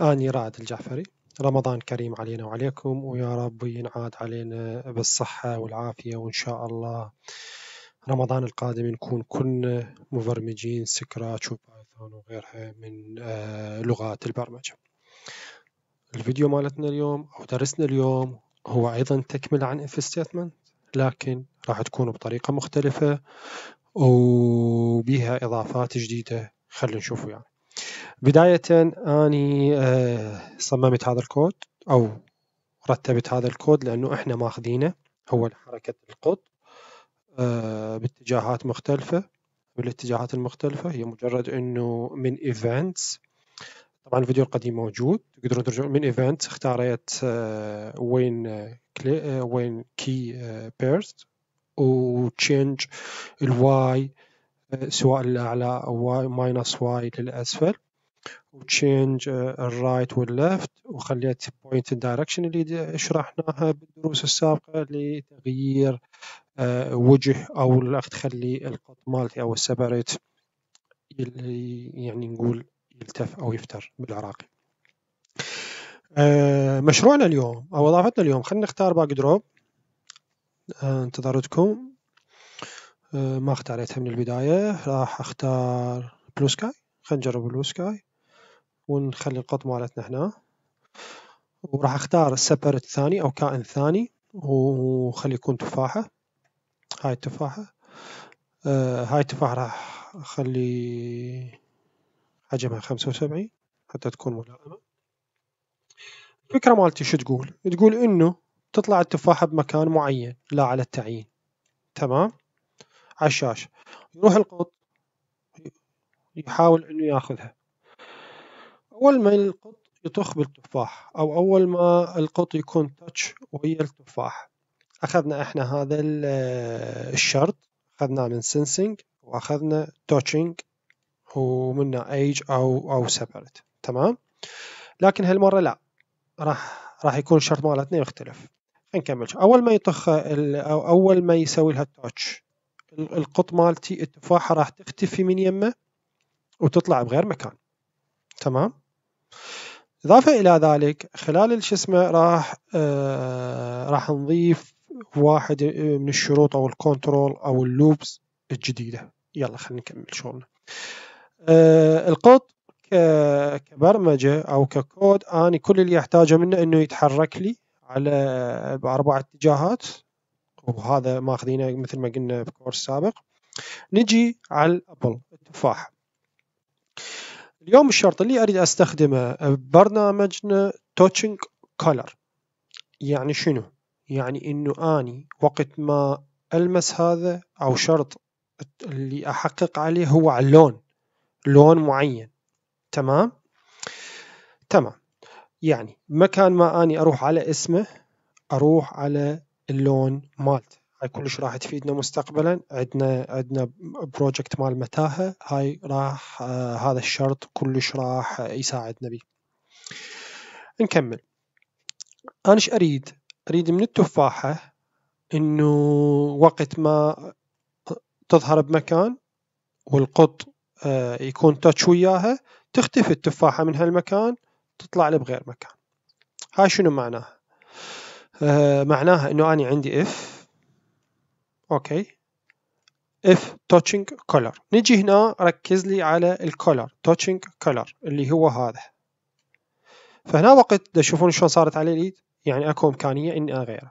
أني رائد الجعفري رمضان كريم علينا وعليكم ويا رب ينعاد علينا بالصحة والعافية وإن شاء الله رمضان القادم نكون كلنا مبرمجين سكراتش وبايثون وغيرها من آه، لغات البرمجة الفيديو مالتنا اليوم أو درسنا اليوم هو أيضا تكملة عن اف ستيتمنت لكن راح تكون بطريقة مختلفة وبها إضافات جديدة خلينا نشوف يعني بداية أني آه، صممت هذا الكود أو رتبت هذا الكود لأنه إحنا ماخذينه هو حركة القط آه، باتجاهات مختلفة بالاتجاهات المختلفة هي مجرد أنه من events طبعا الفيديو القديم موجود تقدرون ترجعون من events اختاريت آه، وين وين كي بيرز change الواي سواء للأعلى أو ماينس واي للأسفل وتشينج الرايت والليفت وخليت بوينت دايركشن اللي شرحناها بالدروس السابقه لتغيير uh, وجه او تخلي القط مالتي او السبريت يعني نقول يلتف او يفتر بالعراقي uh, مشروعنا اليوم او اضافتنا اليوم خلينا نختار باك دروب uh, انتظرتكم ما اختاريتها من البدايه راح اختار بلو سكاي خلينا نجرب بلو سكاي ونخلي القط مالتنا هنا وراح اختار السبرت ثاني او كائن ثاني وخلي يكون تفاحة هاي التفاحة آه هاي التفاحة راح اخلي حجمها خمسة وسبعين حتى تكون ملائمة الفكرة مالتي شو تقول تقول انه تطلع التفاحة بمكان معين لا على التعيين تمام الشاشه يروح القط يحاول انه ياخذها أول ما القط يطخ بالتفاح أو أول ما القط يكون تاتش ويا التفاح أخذنا إحنا هذا الشرط أخذناه من سنسينج وأخذنا توتشينج ومنه ايج أو أو سيبريت تمام لكن هالمرة لا راح راح يكون الشرط مالتنا يختلف نكمل اول ما يطخ أو اول ما يسوي لها التاتش القط مالتي التفاحه راح تختفي من يمه وتطلع بغير مكان تمام إضافة إلى ذلك خلال الشسمه راح آه راح نضيف واحد آه، من الشروط أو الكنترول أو اللوبس الجديدة يلا خلينا نكمل شغلنا آه القط كبرمجة أو ككود أنا كل اللي أحتاجه منه أنه يتحرك لي على بأربع اتجاهات وهذا ماخذينه ما مثل ما قلنا في كورس سابق نجي على الأبل التفاح اليوم الشرط اللي أريد أستخدمه برنامجنا توتشنج كولر يعني شنو؟ يعني إنه أني وقت ما ألمس هذا أو شرط اللي أحقق عليه هو على اللون لون معين تمام؟ تمام يعني مكان ما أني أروح على اسمه أروح على اللون مالته هاي كلش راح تفيدنا مستقبلا عندنا عندنا بروجكت مال متاهه هاي راح آه هذا الشرط كلش راح يساعدنا به نكمل انا ايش اريد اريد من التفاحه انه وقت ما تظهر بمكان والقط آه يكون تاتش وياها تختفي التفاحه من هالمكان تطلع لي بغير مكان هاي شنو معناها آه معناها انه انا عندي اف اوكي اف touching color نجي هنا ركز لي على الكولر touching color اللي هو هذا فهنا وقت تشوفون شلون صارت عليه اليد يعني اكو امكانيه اني اغيره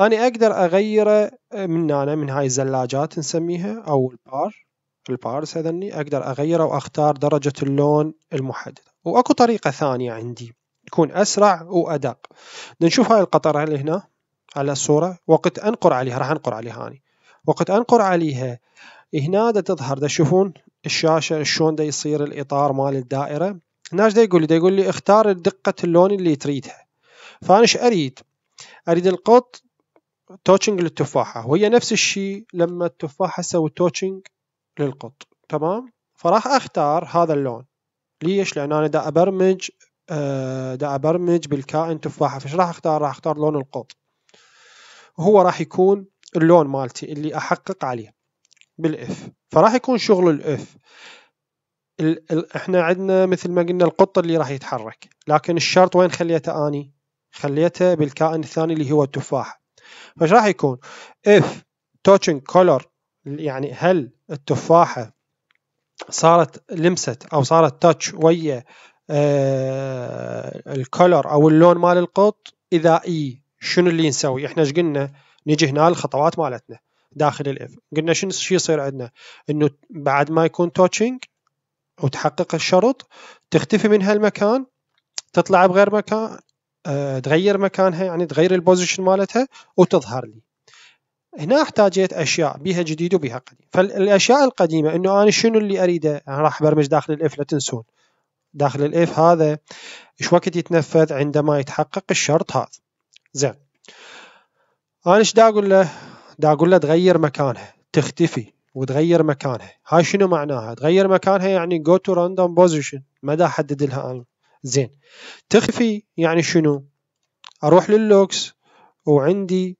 انا اقدر اغيره من هنا من هاي الزلاجات نسميها او البار البارس هذني اقدر اغيره واختار درجه اللون المحدده واكو طريقه ثانيه عندي تكون اسرع وادق نشوف هاي القطره اللي هنا على الصورة وقت أنقر عليها راح أنقر عليها أنا وقت أنقر عليها هنا دا تظهر دا تشوفون الشاشة شلون دا يصير الإطار مال الدائرة هنا دا يقول لي دا يقول لي اختار دقة اللون اللي تريدها فأنا أريد أريد القط توتشنج للتفاحة وهي نفس الشيء لما التفاحة تسوي توتشنج للقط تمام فراح اختار هذا اللون ليش لان انا دا ابرمج آه، دا ابرمج بالكائن تفاحه فايش راح اختار راح اختار لون القط هو راح يكون اللون مالتي اللي احقق عليه بالاف فراح يكون شغل الاف الـ الـ احنا عندنا مثل ما قلنا القط اللي راح يتحرك لكن الشرط وين خليته اني خليته بالكائن الثاني اللي هو التفاح فش راح يكون اف توتشنج كولر يعني هل التفاحة صارت لمست او صارت تاتش ويا آه، الكولر او اللون مال القط اذا اي شنو اللي نسوي احنا ايش قلنا نجي هنا الخطوات مالتنا داخل الاف قلنا شنو شو يصير عندنا انه بعد ما يكون توتشنج وتحقق الشرط تختفي من هالمكان تطلع بغير مكان آه، تغير مكانها يعني تغير البوزيشن مالتها وتظهر لي هنا احتاجيت اشياء بها جديد وبها قديم فالاشياء القديمه انه انا شنو اللي اريده انا راح ابرمج داخل الاف لا تنسون داخل الاف هذا ايش وقت يتنفذ عندما يتحقق الشرط هذا زين انا ايش دا اقول له؟ دا اقول له تغير مكانها تختفي وتغير مكانها هاي شنو معناها؟ تغير مكانها يعني جو تو راندوم بوزيشن ما دا احدد لها انا زين تختفي يعني شنو؟ اروح لللوكس وعندي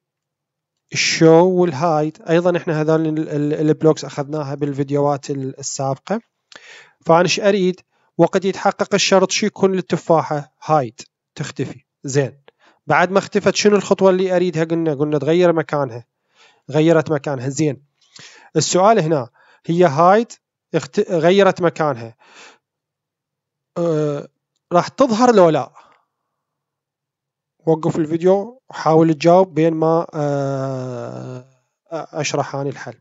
الشو والهايد ايضا احنا هذول البلوكس اخذناها بالفيديوهات السابقه فانا ايش اريد وقد يتحقق الشرط شو يكون للتفاحه هايد تختفي زين بعد ما اختفت شنو الخطوة اللي أريدها قلنا قلنا تغير مكانها غيرت مكانها زين السؤال هنا هي هايد اخت... غيرت مكانها أه... راح تظهر لو لا وقف الفيديو وحاول تجاوب بين ما أه... أشرح عن الحل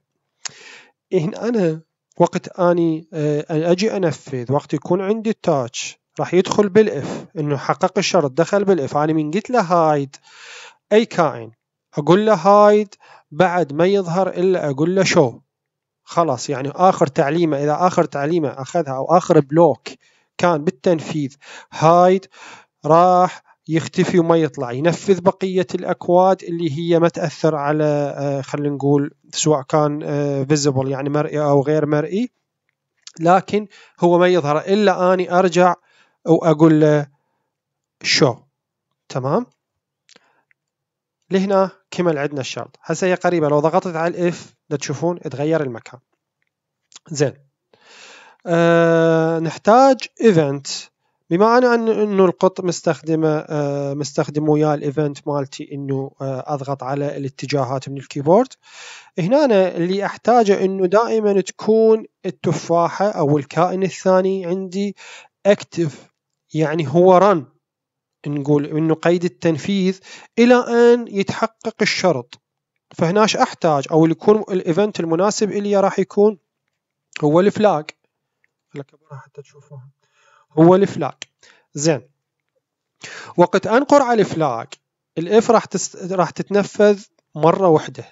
هنا أنا وقت أني أه، أجي أنفذ وقت يكون عندي التاتش راح يدخل بالاف انه حقق الشرط دخل بالاف انا يعني من قلت له هايد اي كائن اقول له هايد بعد ما يظهر الا اقول له شو خلاص يعني اخر تعليمه اذا اخر تعليمه اخذها او اخر بلوك كان بالتنفيذ هايد راح يختفي وما يطلع ينفذ بقية الأكواد اللي هي ما تأثر على آه، خلينا نقول سواء كان فيزبل آه، يعني مرئي أو غير مرئي لكن هو ما يظهر إلا أني أرجع أو أقول له شو تمام لهنا كمل عندنا الشرط هسه هي قريبة لو ضغطت على الاف تشوفون تغير المكان زين أه نحتاج ايفنت بمعنى انه القط مستخدمه أه مستخدم وياه الايفنت مالتي انه أه اضغط على الاتجاهات من الكيبورد هنا أنا اللي احتاجه انه دائما تكون التفاحه او الكائن الثاني عندي اكتف يعني هو رن نقول انه قيد التنفيذ الى ان يتحقق الشرط فهناش احتاج او يكون الايفنت المناسب اللي راح يكون هو الفلاج اكبرها حتى تشوفوها هو الفلاج زين وقت انقر على الفلاج الاف راح تست... راح تتنفذ مره واحده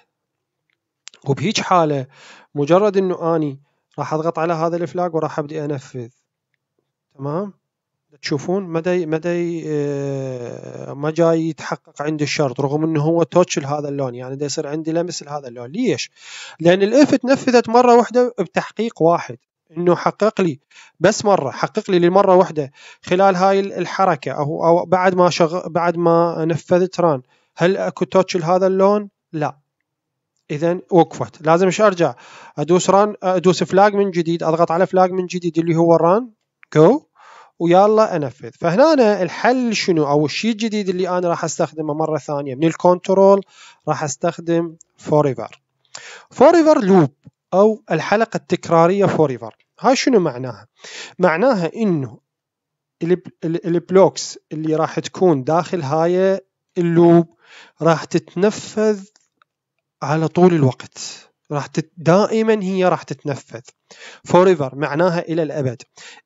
وبهيج حاله مجرد انه اني راح اضغط على هذا الفلاج وراح ابدي انفذ تمام تشوفون مدى مدى آه، ما جاي يتحقق عندي الشرط رغم انه هو توتش لهذا اللون يعني دا يصير عندي لمس لهذا اللون ليش؟ لان الاف تنفذت مره واحده بتحقيق واحد انه حقق لي بس مره حقق لي للمره واحده خلال هاي الحركه او او بعد ما شغ... بعد ما نفذت ران هل اكو توتش لهذا اللون؟ لا اذا وقفت لازم ايش ارجع ادوس ران ادوس فلاج من جديد اضغط على فلاج من جديد اللي هو ران جو ويلا انفذ فهنا الحل شنو او الشيء الجديد اللي انا راح استخدمه مره ثانيه من الكنترول راح استخدم فوريفر فوريفر لوب او الحلقه التكراريه فوريفر هاي شنو معناها معناها انه البلوكس اللي راح تكون داخل هاي اللوب راح تتنفذ على طول الوقت راح تت... دائما هي راح تتنفذ فوريفر معناها الى الابد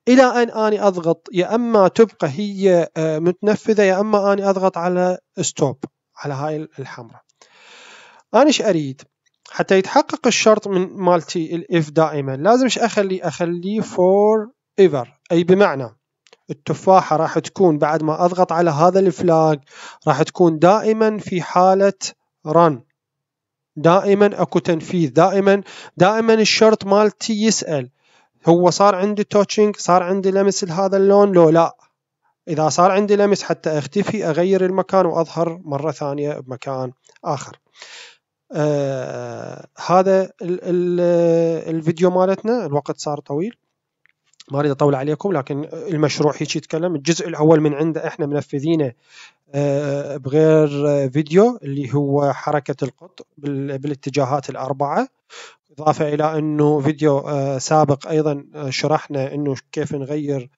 الى ان اني اضغط يا اما تبقى هي آه، متنفذه يا اما اني اضغط على ستوب على هاي الحمراء انا ايش اريد حتى يتحقق الشرط من مالتي الاف دائما لازم ايش اخلي اخليه فور ايفر اي بمعنى التفاحة راح تكون بعد ما اضغط على هذا الفلاج راح تكون دائما في حالة رن دائما اكو تنفيذ دائما دائما الشرط مالتي يسال هو صار عندي توتشنج صار عندي لمس لهذا اللون لو لا اذا صار عندي لمس حتى اختفي اغير المكان واظهر مره ثانيه بمكان اخر آه هذا الـ الـ الفيديو مالتنا الوقت صار طويل ما اريد اطول عليكم لكن المشروع هيك يتكلم الجزء الاول من عنده احنا منفذينه آه، بغير فيديو اللي هو حركة القط بالاتجاهات الأربعة إضافة إلى أنه فيديو آه، سابق أيضا آه، شرحنا أنه كيف نغير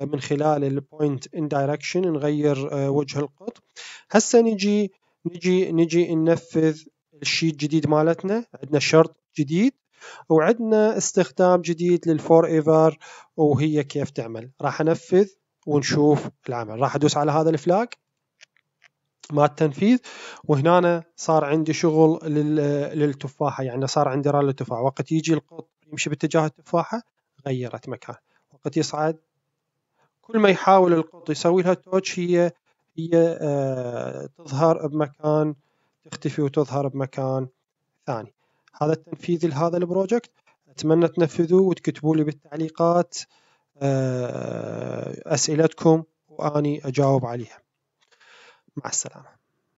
من خلال البوينت ان دايركشن نغير وجه القط هسه نجي نجي نجي ننفذ الشيء الجديد مالتنا عندنا شرط جديد وعندنا استخدام جديد للفور ايفر وهي كيف تعمل راح انفذ ونشوف العمل راح ادوس على هذا الفلاج مع التنفيذ وهنا صار عندي شغل للتفاحه يعني صار عندي رال للتفاحة وقت يجي القط يمشي باتجاه التفاحه غيرت مكان وقت يصعد كل ما يحاول القط يسوي لها توتش هي هي آه، تظهر بمكان تختفي وتظهر بمكان ثاني هذا التنفيذ لهذا البروجكت اتمنى تنفذوه وتكتبوا لي بالتعليقات آه، اسئلتكم واني اجاوب عليها مع السلامه